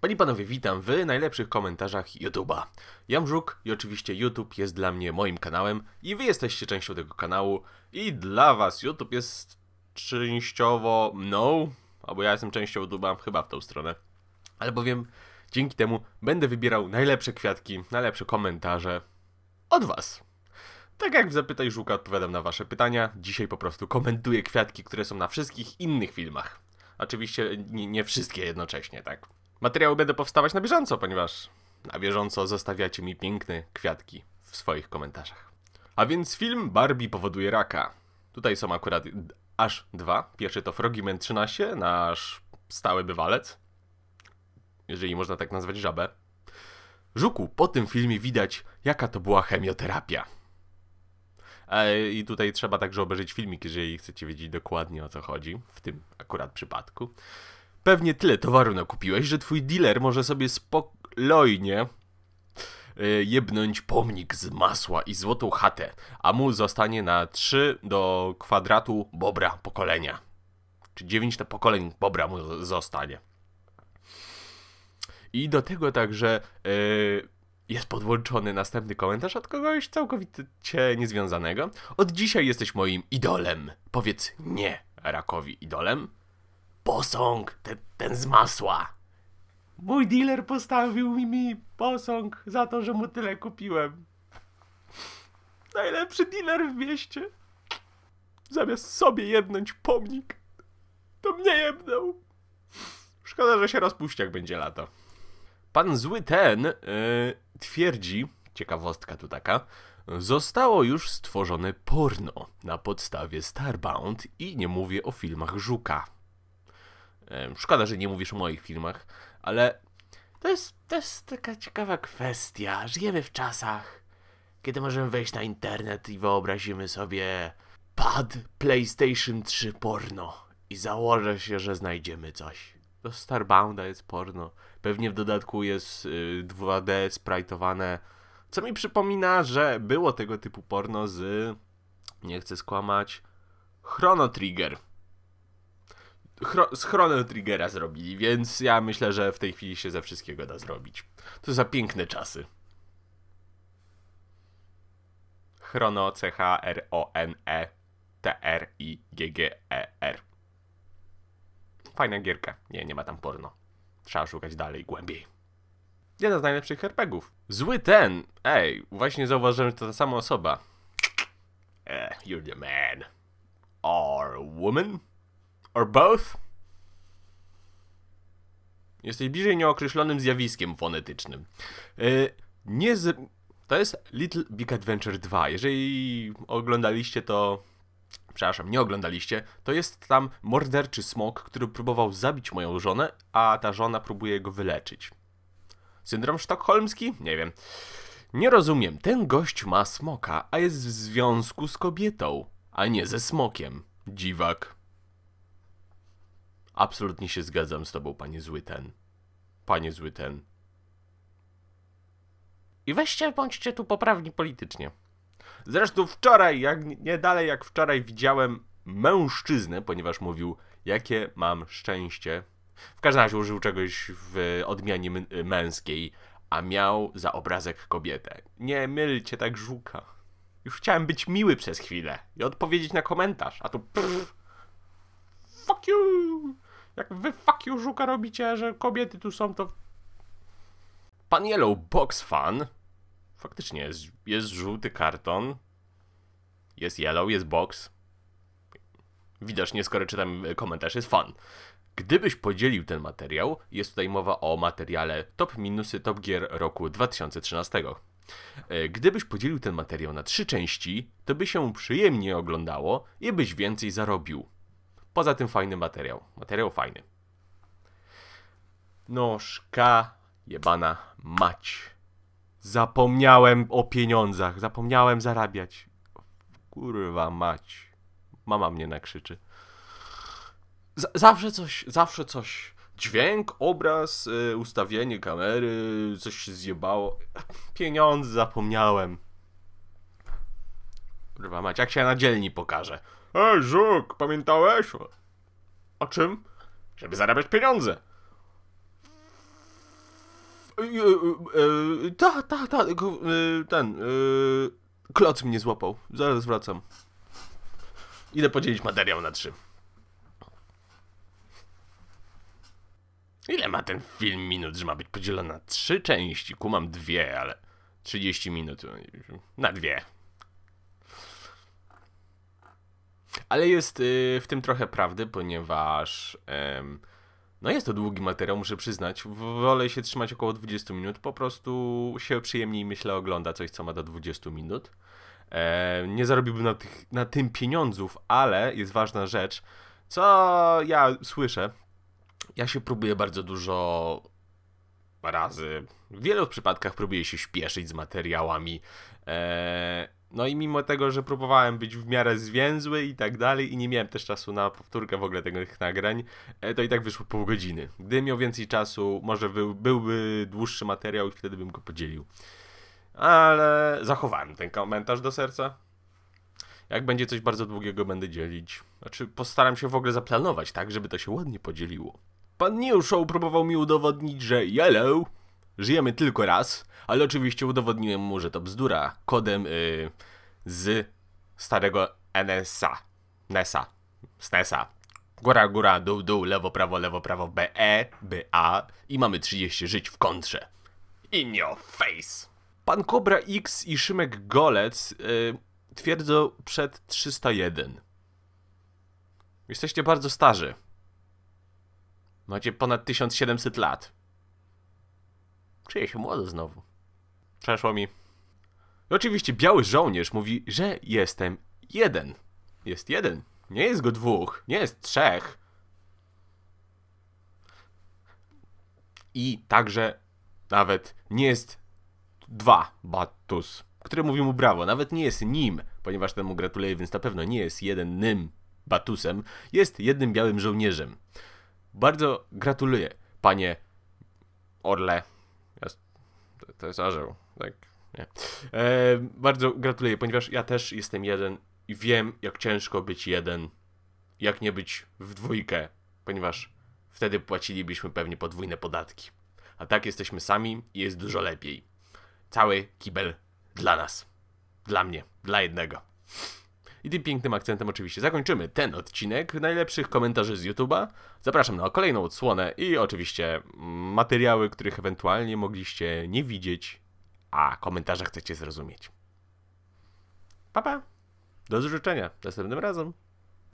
Panie i panowie, witam w najlepszych komentarzach YouTube'a. Jam Żuk i oczywiście YouTube jest dla mnie moim kanałem i wy jesteście częścią tego kanału i dla was YouTube jest częściowo no, albo ja jestem częścią YouTube'a, chyba w tą stronę. Ale bowiem dzięki temu będę wybierał najlepsze kwiatki, najlepsze komentarze od was. Tak jak w Zapytaj Żuka odpowiadam na wasze pytania, dzisiaj po prostu komentuję kwiatki, które są na wszystkich innych filmach. Oczywiście nie, nie wszystkie jednocześnie, tak? Materiały będę powstawać na bieżąco, ponieważ na bieżąco zostawiacie mi piękne kwiatki w swoich komentarzach. A więc film Barbie powoduje raka. Tutaj są akurat aż dwa. Pierwszy to Froggyman 13, nasz stały bywalec. Jeżeli można tak nazwać żabę. Żuku, po tym filmie widać, jaka to była chemioterapia. E, I tutaj trzeba także obejrzeć filmik, jeżeli chcecie wiedzieć dokładnie o co chodzi w tym akurat przypadku pewnie tyle towaru nakupiłeś, że twój dealer może sobie spokojnie e, jebnąć pomnik z masła i złotą chatę, a mu zostanie na 3 do kwadratu bobra pokolenia. Czy 9 na pokoleń bobra mu zostanie. I do tego także yy, jest podłączony następny komentarz od kogoś całkowicie niezwiązanego. Od dzisiaj jesteś moim idolem. Powiedz nie rakowi idolem posąg, ten, ten z masła. Mój dealer postawił mi, mi posąg za to, że mu tyle kupiłem. Najlepszy dealer w mieście. Zamiast sobie jednąć pomnik, to mnie jednął. Szkoda, że się rozpuści, jak będzie lato. Pan zły ten yy, twierdzi, ciekawostka tu taka, zostało już stworzone porno na podstawie Starbound i nie mówię o filmach Żuka. Szkoda, że nie mówisz o moich filmach, ale to jest taka ciekawa kwestia. Żyjemy w czasach, kiedy możemy wejść na internet i wyobrazimy sobie pad PlayStation 3 porno i założę się, że znajdziemy coś. Do Starbounda jest porno. Pewnie w dodatku jest 2D y, sprajtowane. co mi przypomina, że było tego typu porno z, nie chcę skłamać, Chrono Trigger z Chrono Triggera zrobili, więc ja myślę, że w tej chwili się ze wszystkiego da zrobić. To za piękne czasy. Chrono, C H R O N E T R I G G E R. Fajna gierka. Nie, nie ma tam porno. Trzeba szukać dalej, głębiej. Jeden z najlepszych herpegów. Zły ten! Ej, właśnie zauważyłem, że to ta sama osoba. Eh, you're the man. Or woman? or both? Jesteś bliżej nieokreślonym zjawiskiem fonetycznym. Yy, nie z... To jest Little Big Adventure 2. Jeżeli oglądaliście to... Przepraszam, nie oglądaliście. To jest tam morderczy smok, który próbował zabić moją żonę, a ta żona próbuje go wyleczyć. Syndrom sztokholmski? Nie wiem. Nie rozumiem. Ten gość ma smoka, a jest w związku z kobietą, a nie ze smokiem. Dziwak. Absolutnie się zgadzam z tobą, panie zły ten. Panie zły ten. I weźcie, bądźcie tu poprawni politycznie. Zresztą wczoraj, jak nie dalej jak wczoraj widziałem mężczyznę, ponieważ mówił, jakie mam szczęście. W każdym razie użył czegoś w odmianie męskiej, a miał za obrazek kobietę. Nie mylcie tak żuka. Już chciałem być miły przez chwilę i odpowiedzieć na komentarz, a tu pff, fuck you! Jak wy fuck you żuka robicie, że kobiety tu są, to... Pan Yellow Box Fan faktycznie jest, jest żółty karton, jest yellow, jest box. Widocznie, skoro czytam e, komentarz, jest fan. Gdybyś podzielił ten materiał, jest tutaj mowa o materiale Top Minusy Top Gear roku 2013. E, gdybyś podzielił ten materiał na trzy części, to by się przyjemnie oglądało i byś więcej zarobił. Poza tym fajny materiał. Materiał fajny. Nożka jebana mać. Zapomniałem o pieniądzach. Zapomniałem zarabiać. Kurwa mać. Mama mnie nakrzyczy. Z zawsze coś, zawsze coś. Dźwięk, obraz, yy, ustawienie kamery, coś się zjebało. Pieniądze zapomniałem. Kurwa mać, jak się na dzielni pokażę Hej, Żuk, pamiętałeś? O czym? Żeby zarabiać pieniądze. Tak, tak, tak, ten, e, kloc mnie złapał. Zaraz wracam. Idę podzielić materiał na trzy. Ile ma ten film minut, że ma być podzielony na trzy części? Kumam dwie, ale 30 minut no na dwie. Ale jest y, w tym trochę prawdy, ponieważ no jest to długi materiał, muszę przyznać. Wolę się trzymać około 20 minut. Po prostu się przyjemniej myślę ogląda coś, co ma do 20 minut. nie zarobiłbym na, tych, na tym pieniądzów, ale jest ważna rzecz, co ja słyszę. Ja się próbuję bardzo dużo razy. W wielu przypadkach próbuję się śpieszyć z materiałami. E, no i mimo tego, że próbowałem być w miarę zwięzły i tak dalej i nie miałem też czasu na powtórkę w ogóle tych nagrań, e, to i tak wyszło pół godziny. Gdybym miał więcej czasu, może był, byłby dłuższy materiał i wtedy bym go podzielił. Ale zachowałem ten komentarz do serca. Jak będzie coś bardzo długiego, będę dzielić. Znaczy, postaram się w ogóle zaplanować tak, żeby to się ładnie podzieliło. Pan New Show próbował mi udowodnić, że yellow żyjemy tylko raz, ale oczywiście udowodniłem mu, że to bzdura kodem yy, z starego NSA. NESA. NESA. Góra, góra, dół, dół, lewo, prawo, lewo, prawo, B, E, B, A i mamy 30 żyć w kontrze. In your face! Pan Kobra X i Szymek Golec yy, twierdzą przed 301. Jesteście bardzo starzy. Macie ponad 1700 lat. Czuję się młody znowu. Przeszło mi. I oczywiście biały żołnierz mówi, że jestem jeden. Jest jeden. Nie jest go dwóch. Nie jest trzech. I także nawet nie jest dwa batus, który mówi mu brawo. Nawet nie jest nim, ponieważ temu gratuluję, więc na pewno nie jest jednym Batusem. Jest jednym białym żołnierzem. Bardzo gratuluję, panie Orle to jest orzeł, tak. E, bardzo gratuluję, ponieważ ja też jestem jeden i wiem, jak ciężko być jeden, jak nie być w dwójkę, ponieważ wtedy płacilibyśmy pewnie podwójne podatki. A tak jesteśmy sami i jest dużo lepiej. Cały kibel dla nas. Dla mnie. Dla jednego. I tym pięknym akcentem oczywiście zakończymy ten odcinek najlepszych komentarzy z YouTube'a. Zapraszam na kolejną odsłonę i oczywiście materiały, których ewentualnie mogliście nie widzieć, a komentarze chcecie zrozumieć. Pa, pa. Do zobaczenia następnym razem.